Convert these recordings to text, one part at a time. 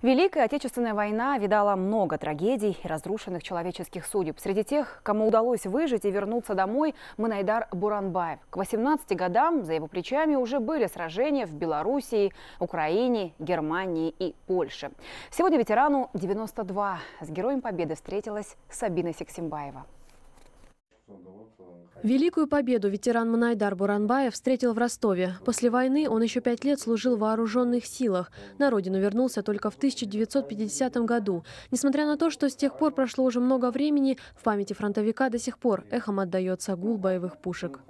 Великая Отечественная война видала много трагедий и разрушенных человеческих судеб. Среди тех, кому удалось выжить и вернуться домой, Манайдар Буранбаев. К 18 годам за его плечами уже были сражения в Белоруссии, Украине, Германии и Польше. Сегодня ветерану 92. С Героем Победы встретилась Сабина Сексимбаева. Великую победу ветеран Манайдар Буранбаев встретил в Ростове. После войны он еще пять лет служил в вооруженных силах. На родину вернулся только в 1950 году. Несмотря на то, что с тех пор прошло уже много времени, в памяти фронтовика до сих пор эхом отдается гул боевых пушек.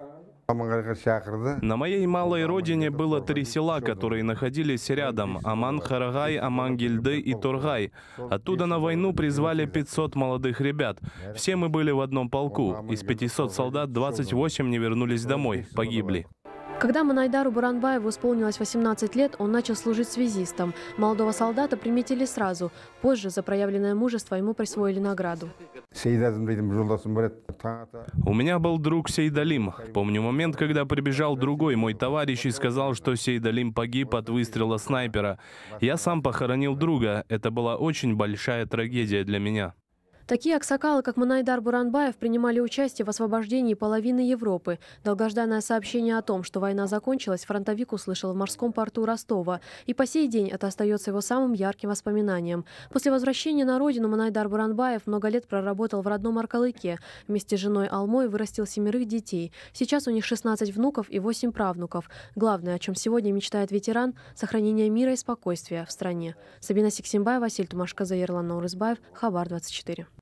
На моей малой родине было три села, которые находились рядом. Аман, Харагай, Аман, Гильды и Тургай. Оттуда на войну призвали 500 молодых ребят. Все мы были в одном полку. Из 500 солдат 28 не вернулись домой, погибли. Когда Манайдару Буранбаеву исполнилось 18 лет, он начал служить связистом. Молодого солдата приметили сразу. Позже за проявленное мужество ему присвоили награду. У меня был друг Сейдалим. Помню момент, когда прибежал другой мой товарищ и сказал, что Сейдалим погиб от выстрела снайпера. Я сам похоронил друга. Это была очень большая трагедия для меня. Такие аксакалы, как Манайдар Буранбаев, принимали участие в освобождении половины Европы. Долгожданное сообщение о том, что война закончилась, фронтовик услышал в морском порту Ростова. И по сей день это остается его самым ярким воспоминанием. После возвращения на родину Манайдар Буранбаев много лет проработал в родном Аркалыке. Вместе с женой Алмой вырастил семерых детей. Сейчас у них 16 внуков и 8 правнуков. Главное, о чем сегодня мечтает ветеран – сохранение мира и спокойствия в стране. Сабина Сексимбай, Василь Тумашка, Заерлан Наурызбаев, Хабар 24.